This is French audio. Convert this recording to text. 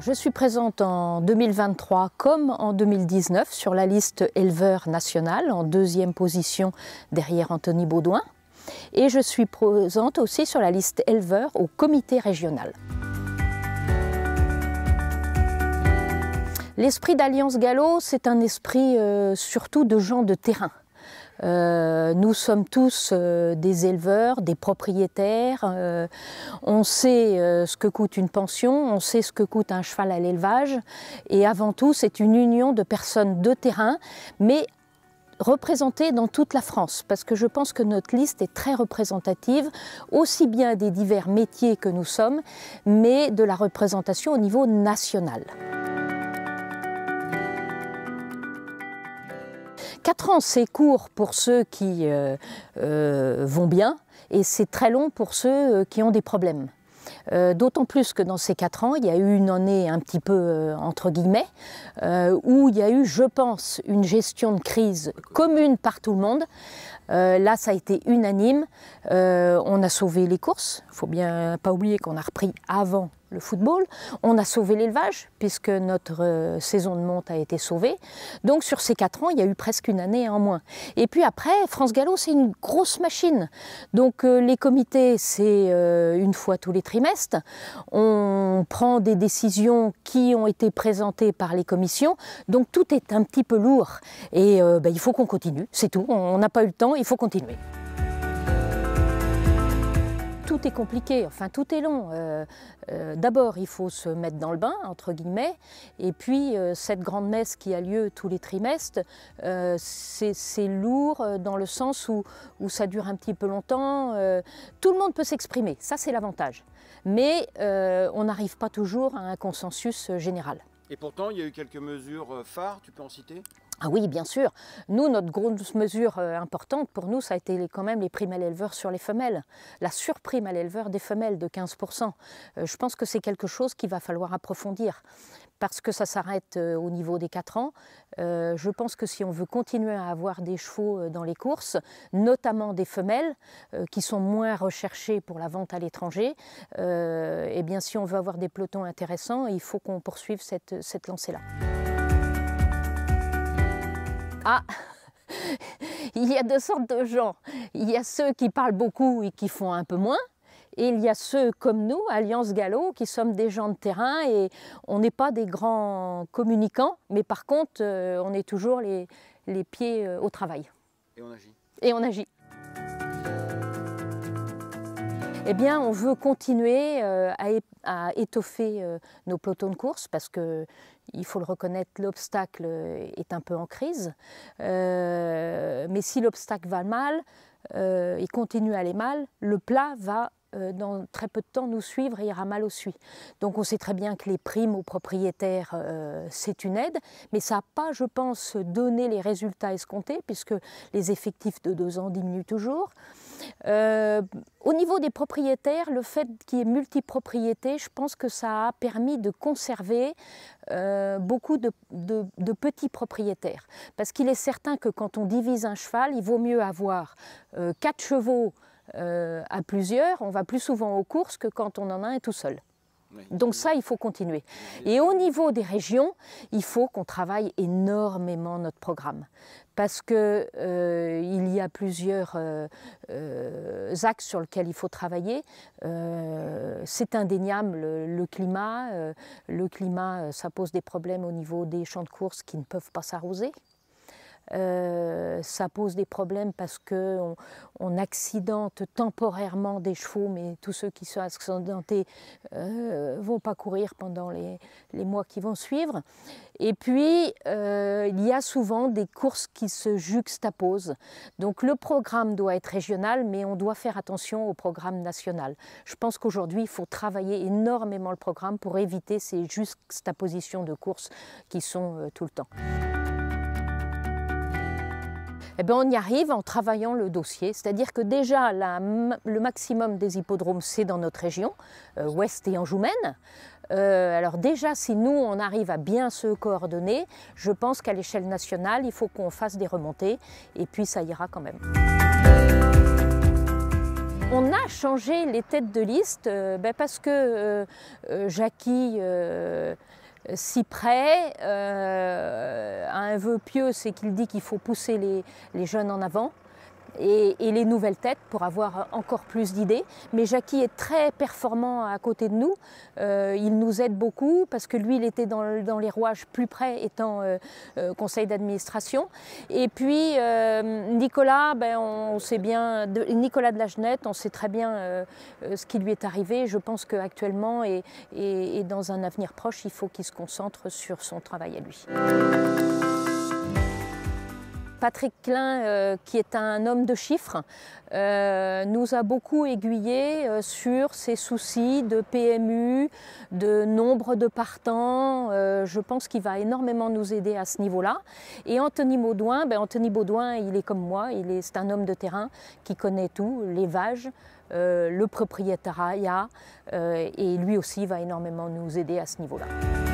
je suis présente en 2023 comme en 2019 sur la liste éleveur national, en deuxième position derrière Anthony Baudouin. Et je suis présente aussi sur la liste éleveur au comité régional. L'esprit d'Alliance Gallo, c'est un esprit euh, surtout de gens de terrain. Euh, nous sommes tous euh, des éleveurs, des propriétaires. Euh, on sait ce que coûte une pension, on sait ce que coûte un cheval à l'élevage. Et avant tout, c'est une union de personnes de terrain, mais représentées dans toute la France, parce que je pense que notre liste est très représentative, aussi bien des divers métiers que nous sommes, mais de la représentation au niveau national. 4 ans, c'est court pour ceux qui euh, euh, vont bien et c'est très long pour ceux euh, qui ont des problèmes. D'autant plus que dans ces quatre ans, il y a eu une année un petit peu entre guillemets, où il y a eu, je pense, une gestion de crise commune par tout le monde. là, ça a été unanime. on a sauvé les courses. Il ne faut bien pas oublier qu'on a repris avant le football. On a sauvé l'élevage, puisque notre euh, saison de monte a été sauvée. Donc sur ces quatre ans, il y a eu presque une année en moins. Et puis après, France Gallo, c'est une grosse machine. Donc euh, les comités, c'est euh, une fois tous les trimestres. On prend des décisions qui ont été présentées par les commissions. Donc tout est un petit peu lourd. Et ben, il faut qu'on continue, c'est tout. On n'a pas eu le temps, il faut continuer tout est compliqué, enfin tout est long. Euh, euh, d'abord, il faut se mettre dans le bain, entre guillemets, et puis euh, cette grande messe qui a lieu tous les trimestres, c'est lourd dans le sens où, ça dure un petit peu longtemps. tout le monde peut s'exprimer, ça c'est l'avantage. Mais on n'arrive pas toujours à un consensus général. Et pourtant, il y a eu quelques mesures phares, tu peux en citer ah oui, bien sûr. Nous, notre grosse mesure euh, importante pour nous, ça a été quand même les primes à l'éleveur sur les femelles. La surprime à l'éleveur des femelles de 15%. Euh, je pense que c'est quelque chose qu'il va falloir approfondir parce que ça s'arrête euh, au niveau des 4 ans. je pense que si on veut continuer à avoir des chevaux dans les courses, notamment des femelles qui sont moins recherchées pour la vente à l'étranger, et eh bien si on veut avoir des pelotons intéressants, il faut qu'on poursuive cette, cette lancée-là. Ah, il y a deux sortes de gens. Il y a ceux qui parlent beaucoup et qui font un peu moins. Et il y a ceux comme nous, Alliance Gallo, qui sommes des gens de terrain et on n'est pas des grands communicants, mais par contre, euh, on est toujours les, les pieds euh, au travail. Et on agit. Et on agit. eh bien, on veut continuer euh, à, étoffer euh, nos pelotons de course parce que, il faut le reconnaître, l'obstacle euh, est un peu en crise. mais si l'obstacle va mal, et continue à aller mal, le plat va dans très peu de temps nous suivre et ira mal au suit. Donc on sait très bien que les primes aux propriétaires, c'est une aide, mais ça n'a pas, je pense, donné les résultats escomptés, puisque les effectifs de deux ans diminuent toujours. Euh, au niveau des propriétaires, le fait qu'il y ait multipropriété, je pense que ça a permis de conserver euh, beaucoup de, petits propriétaires. Parce qu'il est certain que quand on divise un cheval, il vaut mieux avoir euh, quatre chevaux à plusieurs. On va plus souvent aux courses que quand on en a un tout seul. Donc ça, il faut continuer. Et au niveau des régions, il faut qu'on travaille énormément notre programme parce qu'il euh, y a plusieurs euh, euh, axes sur lesquels il faut travailler. c'est indéniable le, le climat. le climat, ça pose des problèmes au niveau des champs de course qui ne peuvent pas s'arroser. Euh, ça pose des problèmes parce qu'on on accidente temporairement des chevaux, mais tous ceux qui sont accidentés ne euh, vont pas courir pendant les, mois qui vont suivre. Et puis, euh, il y a souvent des courses qui se juxtaposent. Donc le programme doit être régional, mais on doit faire attention au programme national. Je pense qu'aujourd'hui, il faut travailler énormément le programme pour éviter ces juxtapositions de courses qui sont tout le temps. Eh ben, on y arrive en travaillant le dossier. C'est-à-dire que déjà, le maximum des hippodromes, c'est dans notre région, euh, Ouest et Anjoumène. Euh, alors déjà, si nous, on arrive à bien se coordonner, je pense qu'à l'échelle nationale, il faut qu'on fasse des remontées, et puis ça ira quand même. On a changé les têtes de liste euh, ben, parce que Jackie si près. à euh, un vœu pieux, c'est qu'il dit qu'il faut pousser les jeunes en avant et, les nouvelles têtes pour avoir encore plus d'idées. Mais Jackie est très performant à côté de nous. Euh, il nous aide beaucoup parce que lui, il était dans, les rouages plus près, étant euh, euh, conseil d'administration. Et puis Nicolas, ben, on sait bien, de, Nicolas de la Genette, on sait très bien ce qui lui est arrivé. Je pense qu'actuellement et, dans un avenir proche, il faut qu'il se concentre sur son travail à lui. Patrick Klein, euh, qui est un homme de chiffres, euh, nous a beaucoup aiguillé euh, sur ses soucis de PMU, de nombre de partants. je pense qu'il va énormément nous aider à ce niveau-là. Et Anthony Baudouin, ben, Anthony Baudouin, il est comme moi, il est, c'est un homme de terrain qui connaît tout, vages, le propriétariat, et lui aussi va énormément nous aider à ce niveau-là.